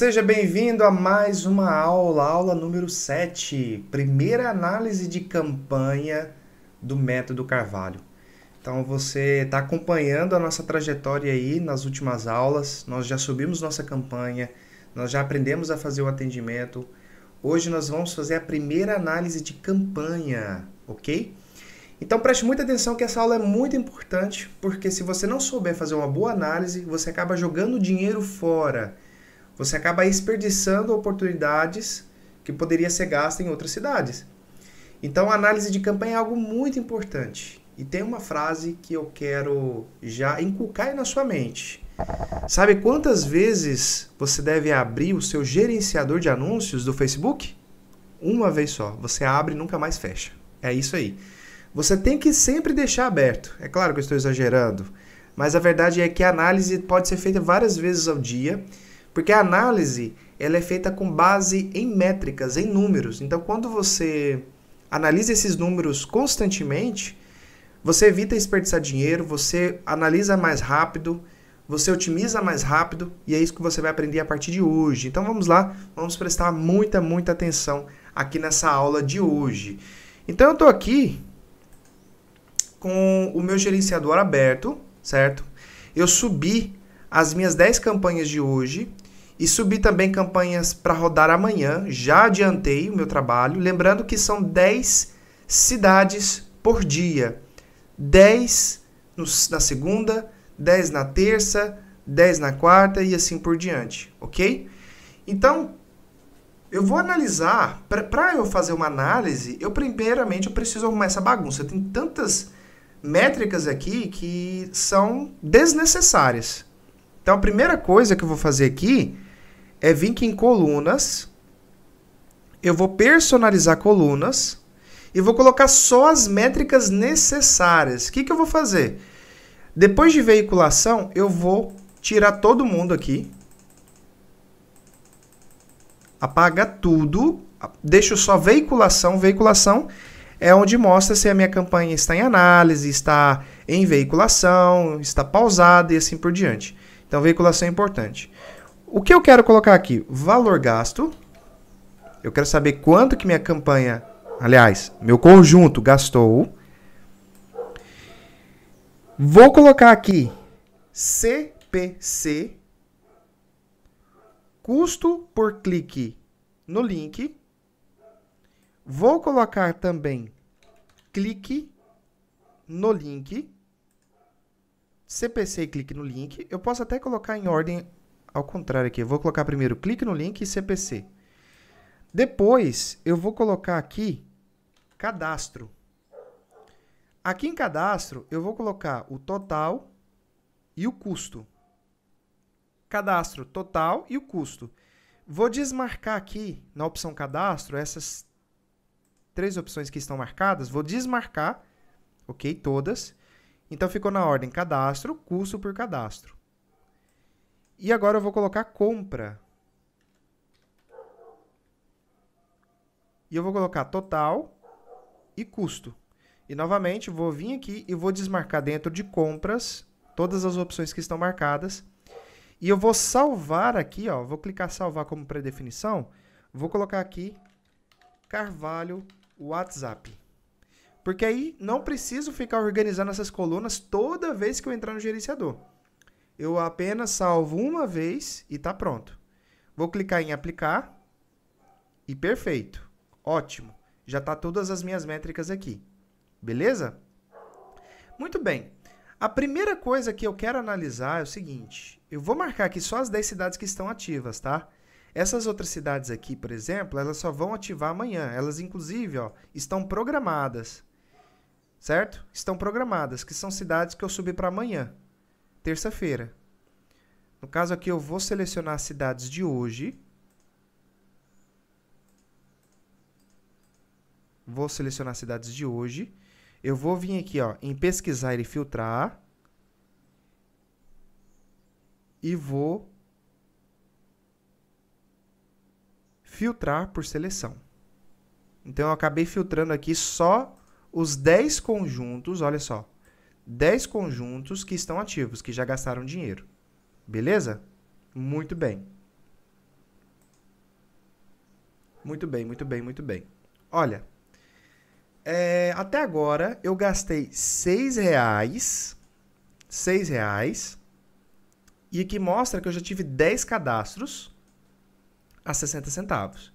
Seja bem-vindo a mais uma aula, aula número 7, primeira análise de campanha do método Carvalho. Então você está acompanhando a nossa trajetória aí nas últimas aulas, nós já subimos nossa campanha, nós já aprendemos a fazer o atendimento. Hoje nós vamos fazer a primeira análise de campanha, ok? Então preste muita atenção que essa aula é muito importante, porque se você não souber fazer uma boa análise, você acaba jogando dinheiro fora você acaba desperdiçando oportunidades que poderia ser gasta em outras cidades. Então, a análise de campanha é algo muito importante. E tem uma frase que eu quero já inculcar na sua mente. Sabe quantas vezes você deve abrir o seu gerenciador de anúncios do Facebook? Uma vez só. Você abre e nunca mais fecha. É isso aí. Você tem que sempre deixar aberto. É claro que eu estou exagerando, mas a verdade é que a análise pode ser feita várias vezes ao dia porque a análise ela é feita com base em métricas, em números. Então, quando você analisa esses números constantemente, você evita desperdiçar dinheiro, você analisa mais rápido, você otimiza mais rápido e é isso que você vai aprender a partir de hoje. Então vamos lá, vamos prestar muita, muita atenção aqui nessa aula de hoje. Então eu estou aqui com o meu gerenciador aberto, certo? Eu subi as minhas 10 campanhas de hoje e subi também campanhas para rodar amanhã. Já adiantei o meu trabalho. Lembrando que são 10 cidades por dia: 10 na segunda, 10 na terça, 10 na quarta e assim por diante, ok? Então, eu vou analisar. Para eu fazer uma análise, eu primeiramente eu preciso arrumar essa bagunça. Tem tantas métricas aqui que são desnecessárias. Então, a primeira coisa que eu vou fazer aqui é vir aqui em colunas, eu vou personalizar colunas e vou colocar só as métricas necessárias. O que, que eu vou fazer? Depois de veiculação, eu vou tirar todo mundo aqui. Apaga tudo. Deixo só veiculação. Veiculação é onde mostra se a minha campanha está em análise, está em veiculação, está pausada e assim por diante. Então, veiculação é importante. O que eu quero colocar aqui? Valor gasto. Eu quero saber quanto que minha campanha, aliás, meu conjunto gastou. Vou colocar aqui CPC, custo por clique no link. Vou colocar também clique no link. CPC e clique no link. Eu posso até colocar em ordem ao contrário aqui. Eu vou colocar primeiro clique no link e CPC. Depois, eu vou colocar aqui cadastro. Aqui em cadastro, eu vou colocar o total e o custo. Cadastro total e o custo. Vou desmarcar aqui na opção cadastro essas três opções que estão marcadas. Vou desmarcar, ok? Todas. Então ficou na ordem cadastro, custo por cadastro. E agora eu vou colocar compra. E eu vou colocar total e custo. E novamente, vou vir aqui e vou desmarcar dentro de compras todas as opções que estão marcadas. E eu vou salvar aqui, ó, vou clicar salvar como pré-definição. Vou colocar aqui Carvalho WhatsApp. Porque aí não preciso ficar organizando essas colunas toda vez que eu entrar no gerenciador eu apenas salvo uma vez e está pronto. Vou clicar em aplicar e perfeito. Ótimo. Já está todas as minhas métricas aqui. Beleza? Muito bem. A primeira coisa que eu quero analisar é o seguinte. Eu vou marcar aqui só as 10 cidades que estão ativas, tá? Essas outras cidades aqui, por exemplo, elas só vão ativar amanhã. Elas, inclusive, ó, estão programadas. Certo? Estão programadas, que são cidades que eu subi para amanhã terça-feira. No caso aqui, eu vou selecionar as cidades de hoje. Vou selecionar as cidades de hoje. Eu vou vir aqui ó, em pesquisar e filtrar. E vou filtrar por seleção. Então, eu acabei filtrando aqui só os 10 conjuntos, olha só. 10 conjuntos que estão ativos, que já gastaram dinheiro. Beleza? Muito bem. Muito bem, muito bem, muito bem. Olha, é, até agora eu gastei seis reais, seis reais, e que mostra que eu já tive 10 cadastros a 60 centavos.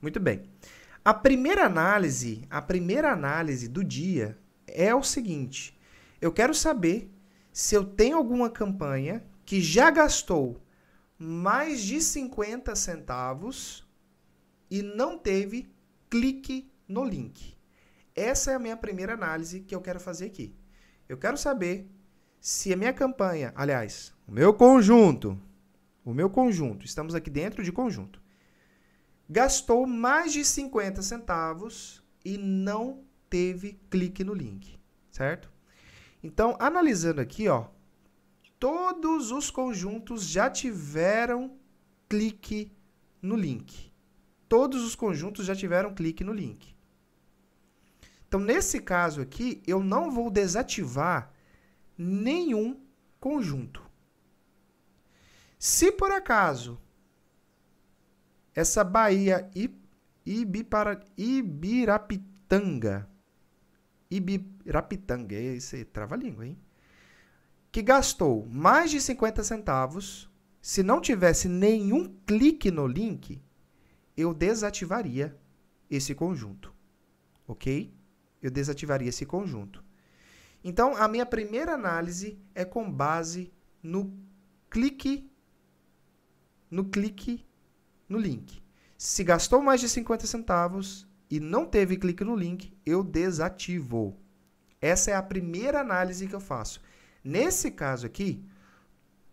Muito bem. A primeira análise, a primeira análise do dia é o seguinte: eu quero saber se eu tenho alguma campanha que já gastou mais de 50 centavos e não teve clique no link. Essa é a minha primeira análise que eu quero fazer aqui. Eu quero saber se a minha campanha, aliás, o meu conjunto, o meu conjunto, estamos aqui dentro de conjunto, gastou mais de 50 centavos e não teve clique no link, certo? Então, analisando aqui, ó, todos os conjuntos já tiveram clique no link. Todos os conjuntos já tiveram clique no link. Então, nesse caso aqui, eu não vou desativar nenhum conjunto. Se por acaso essa Bahia Ibirapitanga Ibirapitanga, esse trava-língua, hein? Que gastou mais de 50 centavos. Se não tivesse nenhum clique no link, eu desativaria esse conjunto. Ok? Eu desativaria esse conjunto. Então, a minha primeira análise é com base no clique no clique no link. Se gastou mais de 50 centavos, e não teve clique no link, eu desativo. Essa é a primeira análise que eu faço. Nesse caso aqui,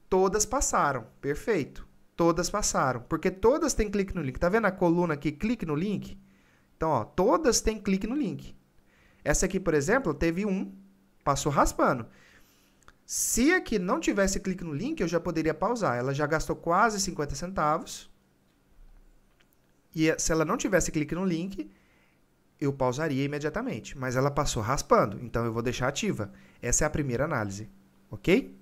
todas passaram, perfeito. Todas passaram, porque todas têm clique no link. Tá vendo a coluna aqui, clique no link? Então, ó, todas têm clique no link. Essa aqui, por exemplo, teve um, passou raspando. Se aqui não tivesse clique no link, eu já poderia pausar. Ela já gastou quase 50 centavos. E se ela não tivesse clique no link, eu pausaria imediatamente, mas ela passou raspando, então eu vou deixar ativa. Essa é a primeira análise, ok?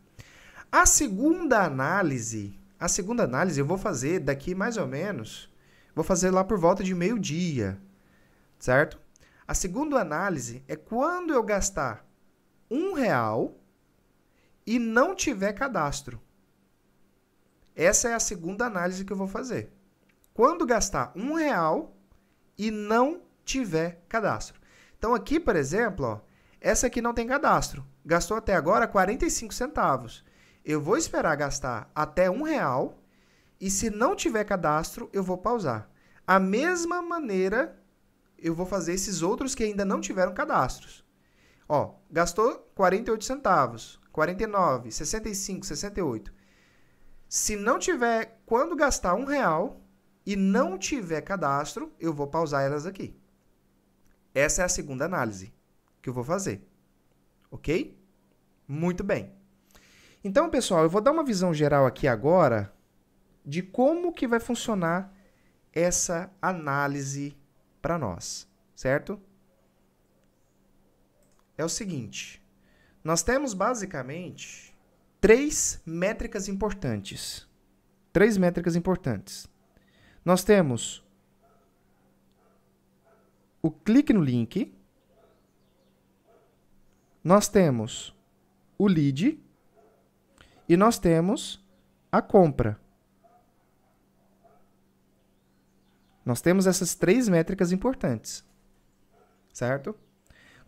A segunda análise, a segunda análise eu vou fazer daqui mais ou menos, vou fazer lá por volta de meio-dia, certo? A segunda análise é quando eu gastar um real e não tiver cadastro. Essa é a segunda análise que eu vou fazer. Quando gastar um real e não tiver cadastro. Então aqui, por exemplo, ó, essa aqui não tem cadastro. Gastou até agora 45 centavos. Eu vou esperar gastar até um real e se não tiver cadastro, eu vou pausar. A mesma maneira, eu vou fazer esses outros que ainda não tiveram cadastros. Ó, gastou 48 centavos, 49, 65, 68. Se não tiver, quando gastar um real e não tiver cadastro, eu vou pausar elas aqui. Essa é a segunda análise que eu vou fazer. Ok? Muito bem. Então, pessoal, eu vou dar uma visão geral aqui agora de como que vai funcionar essa análise para nós, certo? É o seguinte, nós temos basicamente três métricas importantes. Três métricas importantes. Nós temos o clique no link, nós temos o lead e nós temos a compra. Nós temos essas três métricas importantes. Certo?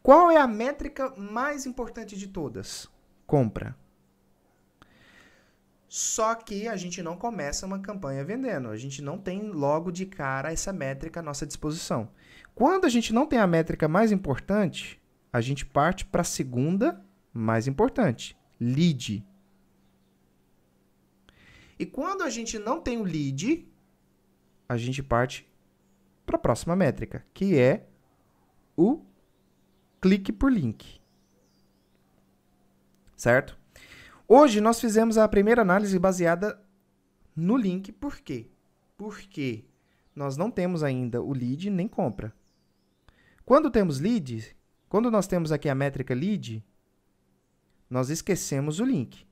Qual é a métrica mais importante de todas? Compra. Só que a gente não começa uma campanha vendendo. A gente não tem logo de cara essa métrica à nossa disposição. Quando a gente não tem a métrica mais importante, a gente parte para a segunda mais importante, lead. E quando a gente não tem o lead, a gente parte para a próxima métrica, que é o clique por link. Certo? Hoje nós fizemos a primeira análise baseada no link, por quê? Porque nós não temos ainda o lead nem compra. Quando temos lead, quando nós temos aqui a métrica lead, nós esquecemos o link.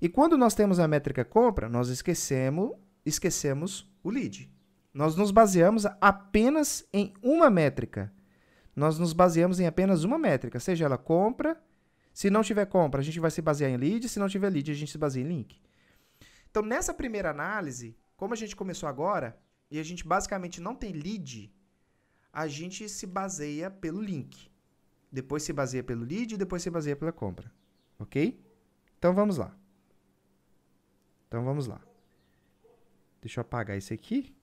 E quando nós temos a métrica compra, nós esquecemos, esquecemos o lead. Nós nos baseamos apenas em uma métrica. Nós nos baseamos em apenas uma métrica, seja ela compra. Se não tiver compra, a gente vai se basear em lead. Se não tiver lead, a gente se baseia em link. Então, nessa primeira análise, como a gente começou agora, e a gente basicamente não tem lead, a gente se baseia pelo link. Depois se baseia pelo lead, depois se baseia pela compra. Ok? Então vamos lá. Então vamos lá. Deixa eu apagar esse aqui.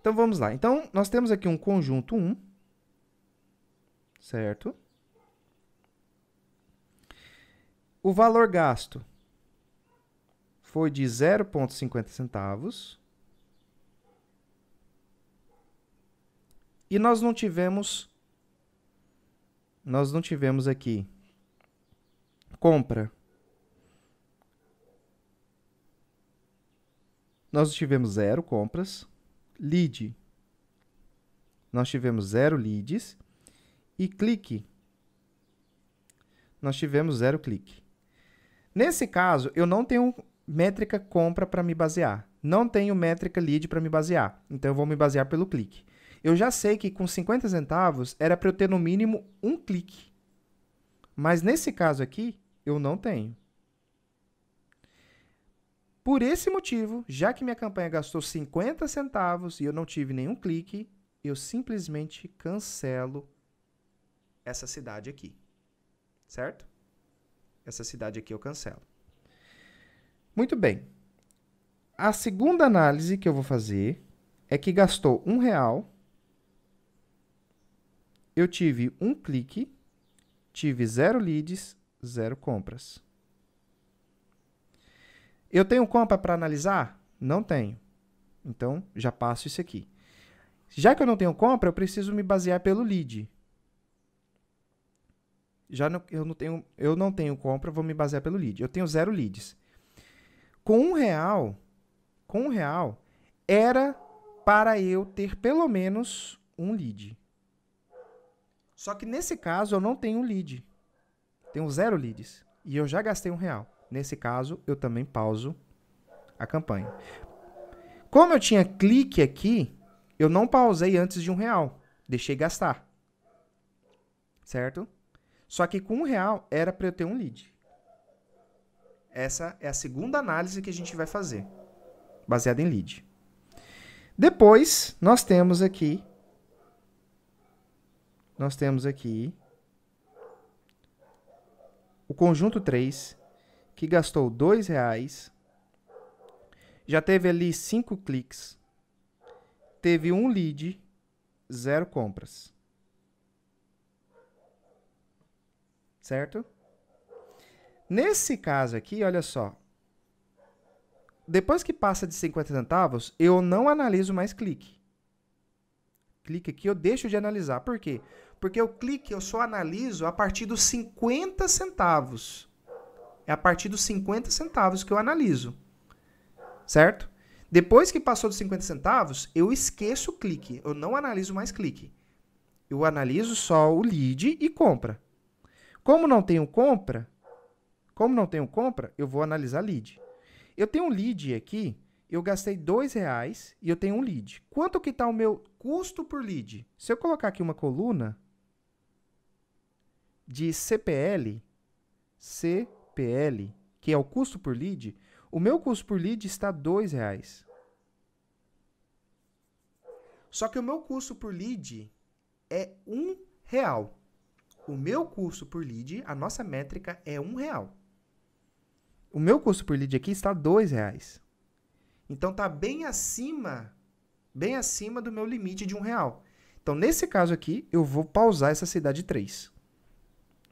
Então vamos lá. Então nós temos aqui um conjunto 1, certo? O valor gasto foi de 0,50 centavos. E nós não tivemos nós não tivemos aqui compra. Nós tivemos zero compras, lead. Nós tivemos zero leads e clique. Nós tivemos zero clique. Nesse caso, eu não tenho métrica compra para me basear. Não tenho métrica lead para me basear. Então, eu vou me basear pelo clique. Eu já sei que com 50 centavos era para eu ter no mínimo um clique. Mas nesse caso aqui, eu não tenho. Por esse motivo, já que minha campanha gastou 50 centavos e eu não tive nenhum clique, eu simplesmente cancelo essa cidade aqui. Certo? Essa cidade aqui eu cancelo. Muito bem. A segunda análise que eu vou fazer é que gastou um real eu tive um clique, tive zero leads, zero compras. Eu tenho compra para analisar? Não tenho. Então, já passo isso aqui. Já que eu não tenho compra, eu preciso me basear pelo lead. Já não, eu, não tenho, eu não tenho compra, vou me basear pelo lead. Eu tenho zero leads. Com um real, com um real, era para eu ter pelo menos um lead. Só que nesse caso eu não tenho lead. Tenho zero leads. E eu já gastei um real. Nesse caso, eu também pauso a campanha. Como eu tinha clique aqui, eu não pausei antes de um real. Deixei gastar. Certo? Só que com um real era para eu ter um lead. Essa é a segunda análise que a gente vai fazer, baseada em lead. Depois, nós temos aqui nós temos aqui o conjunto 3, que gastou R$ reais, já teve ali 5 cliques, teve um lead, zero compras. Certo? Nesse caso aqui, olha só. Depois que passa de 50 centavos, eu não analiso mais clique clique aqui, eu deixo de analisar. Por quê? Porque o clique eu só analiso a partir dos 50 centavos. É a partir dos 50 centavos que eu analiso. Certo? Depois que passou dos 50 centavos, eu esqueço o clique. Eu não analiso mais clique. Eu analiso só o lead e compra. Como não tenho compra, como não tenho compra, eu vou analisar lead. Eu tenho um lead aqui eu gastei dois reais e eu tenho um lead. Quanto que está o meu custo por lead? Se eu colocar aqui uma coluna de CPL, CPL, que é o custo por lead, o meu custo por lead está dois reais. Só que o meu custo por lead é um real. O meu custo por lead, a nossa métrica é um real. O meu custo por lead aqui está dois reais. Então está bem acima, bem acima do meu limite de um real. Então, nesse caso aqui, eu vou pausar essa cidade 3.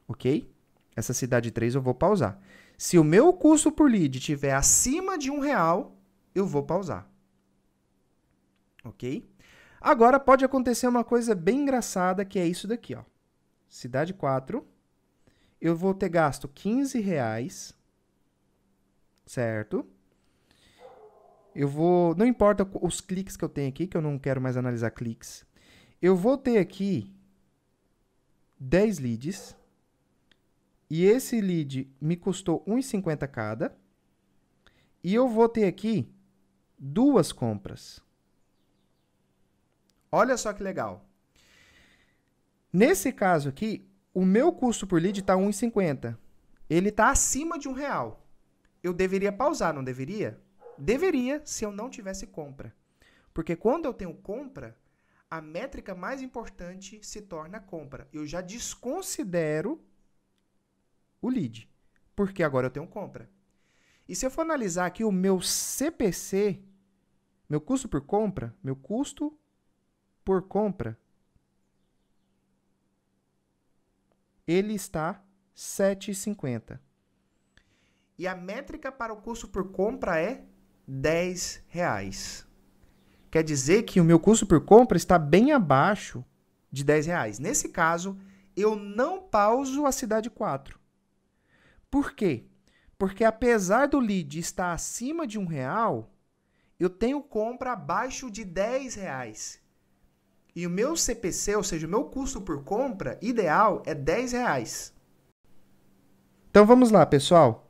Ok? Essa cidade 3 eu vou pausar. Se o meu custo por lead estiver acima de um real, eu vou pausar. Ok? Agora pode acontecer uma coisa bem engraçada que é isso daqui, ó. Cidade 4. Eu vou ter gasto 15 reais, certo? Eu vou. Não importa os cliques que eu tenho aqui, que eu não quero mais analisar cliques. Eu vou ter aqui 10 leads. E esse lead me custou 1,50 cada. E eu vou ter aqui duas compras. Olha só que legal. Nesse caso aqui, o meu custo por lead está 1,50. Ele está acima de um real. Eu deveria pausar, não deveria? Deveria, se eu não tivesse compra. Porque quando eu tenho compra, a métrica mais importante se torna a compra. Eu já desconsidero o lead, porque agora eu tenho compra. E se eu for analisar aqui o meu CPC, meu custo por compra, meu custo por compra, ele está 7,50. E a métrica para o custo por compra é 10 reais. Quer dizer que o meu custo por compra está bem abaixo de 10 reais. Nesse caso, eu não pauso a cidade 4. Por quê? Porque apesar do lead estar acima de um real, eu tenho compra abaixo de 10 reais. E o meu CPC, ou seja, o meu custo por compra ideal é 10 reais. Então vamos lá, pessoal.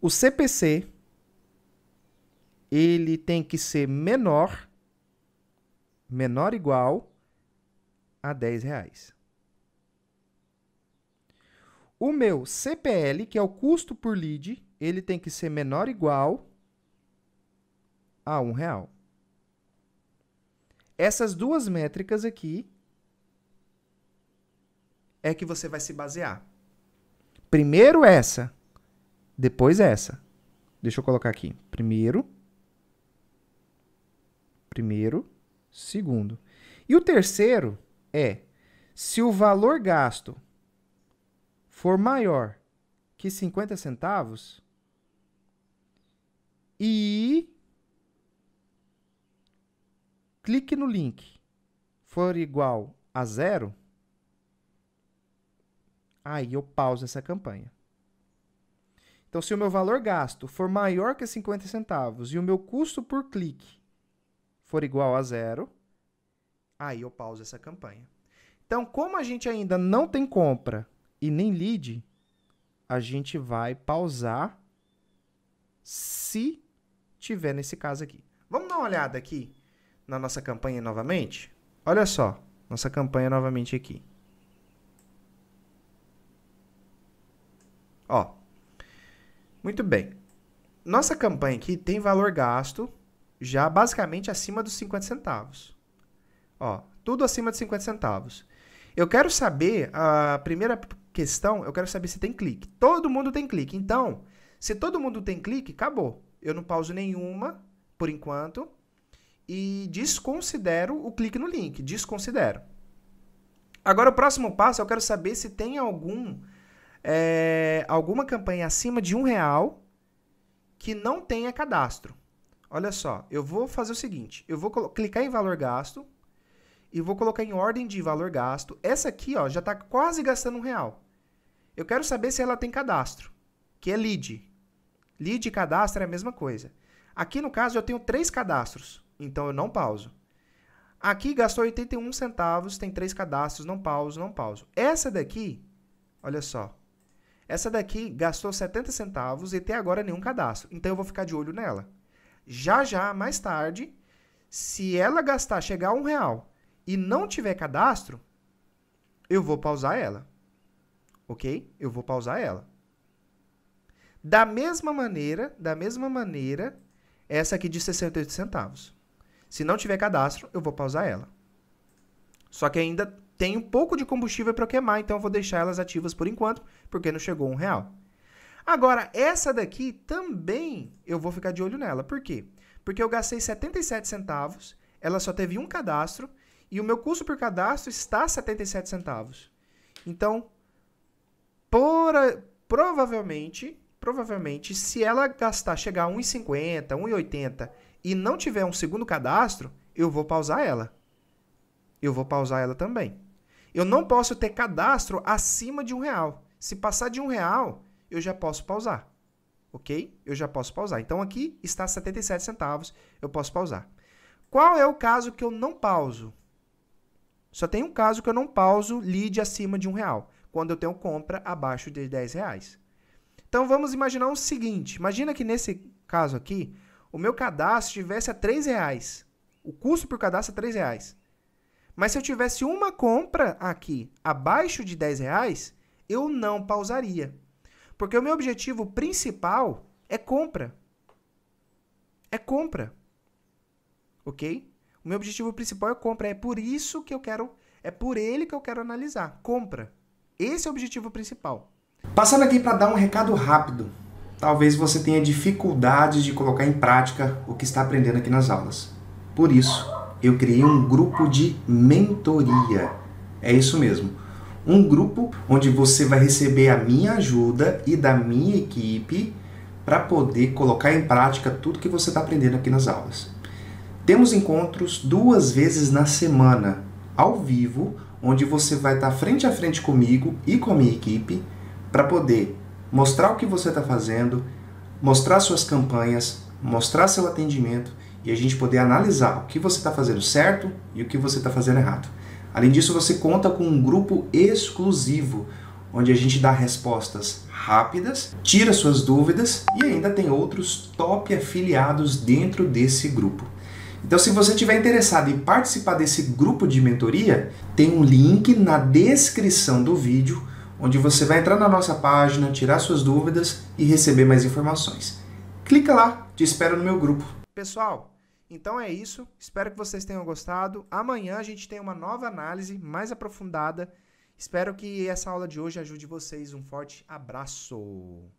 O CPC ele tem que ser menor, menor igual a 10 reais. O meu CPL, que é o custo por lead, ele tem que ser menor igual a um real. Essas duas métricas aqui é que você vai se basear. Primeiro essa, depois essa. Deixa eu colocar aqui. Primeiro Primeiro, segundo. E o terceiro é se o valor gasto for maior que 50 centavos e clique no link for igual a zero, aí eu pauso essa campanha. Então, se o meu valor gasto for maior que 50 centavos e o meu custo por clique for igual a zero, aí eu pauso essa campanha. Então, como a gente ainda não tem compra e nem lead, a gente vai pausar se tiver nesse caso aqui. Vamos dar uma olhada aqui na nossa campanha novamente? Olha só, nossa campanha novamente aqui. Ó. Muito bem. Nossa campanha aqui tem valor gasto já basicamente acima dos 50 centavos. Ó, tudo acima de 50 centavos. Eu quero saber, a primeira questão, eu quero saber se tem clique. Todo mundo tem clique. Então, se todo mundo tem clique, acabou. Eu não pauso nenhuma, por enquanto, e desconsidero o clique no link. Desconsidero. Agora, o próximo passo, eu quero saber se tem algum é, alguma campanha acima de um real que não tenha cadastro. Olha só, eu vou fazer o seguinte, eu vou clicar em valor gasto e vou colocar em ordem de valor gasto. Essa aqui, ó, já está quase gastando um real. Eu quero saber se ela tem cadastro, que é lead. Lead e cadastro é a mesma coisa. Aqui, no caso, eu tenho três cadastros, então eu não pauso. Aqui gastou 81 centavos, tem três cadastros, não pauso, não pauso. Essa daqui, olha só, essa daqui gastou 70 centavos e até agora nenhum cadastro, então eu vou ficar de olho nela já já, mais tarde, se ela gastar, chegar a um real e não tiver cadastro, eu vou pausar ela. Ok? Eu vou pausar ela. Da mesma maneira, da mesma maneira, essa aqui de 68 centavos. Se não tiver cadastro, eu vou pausar ela. Só que ainda tem um pouco de combustível para queimar, então eu vou deixar elas ativas por enquanto, porque não chegou um real. Agora, essa daqui também eu vou ficar de olho nela. Por quê? Porque eu gastei 77 centavos, ela só teve um cadastro e o meu custo por cadastro está a 77 centavos. Então, por, provavelmente, provavelmente, se ela gastar, chegar a 1,50, 1,80 e não tiver um segundo cadastro, eu vou pausar ela. Eu vou pausar ela também. Eu não posso ter cadastro acima de um real. Se passar de um real, eu já posso pausar. Ok? Eu já posso pausar. Então aqui está 77 centavos, eu posso pausar. Qual é o caso que eu não pauso? Só tem um caso que eu não pauso lead acima de um real, quando eu tenho compra abaixo de 10 reais. Então vamos imaginar o seguinte: imagina que nesse caso aqui, o meu cadastro estivesse a 3 reais. O custo por cadastro é 3 reais. Mas se eu tivesse uma compra aqui abaixo de 10 reais, eu não pausaria. Porque o meu objetivo principal é compra. É compra. OK? O meu objetivo principal é compra, é por isso que eu quero, é por ele que eu quero analisar, compra. Esse é o objetivo principal. Passando aqui para dar um recado rápido. Talvez você tenha dificuldade de colocar em prática o que está aprendendo aqui nas aulas. Por isso, eu criei um grupo de mentoria. É isso mesmo um grupo onde você vai receber a minha ajuda e da minha equipe para poder colocar em prática tudo que você está aprendendo aqui nas aulas. Temos encontros duas vezes na semana, ao vivo, onde você vai estar tá frente a frente comigo e com a minha equipe para poder mostrar o que você está fazendo, mostrar suas campanhas, mostrar seu atendimento e a gente poder analisar o que você está fazendo certo e o que você está fazendo errado. Além disso, você conta com um grupo exclusivo, onde a gente dá respostas rápidas, tira suas dúvidas e ainda tem outros top afiliados dentro desse grupo. Então, se você estiver interessado em participar desse grupo de mentoria, tem um link na descrição do vídeo onde você vai entrar na nossa página, tirar suas dúvidas e receber mais informações. Clica lá, te espero no meu grupo. Pessoal, então é isso. Espero que vocês tenham gostado. Amanhã a gente tem uma nova análise mais aprofundada. Espero que essa aula de hoje ajude vocês. Um forte abraço.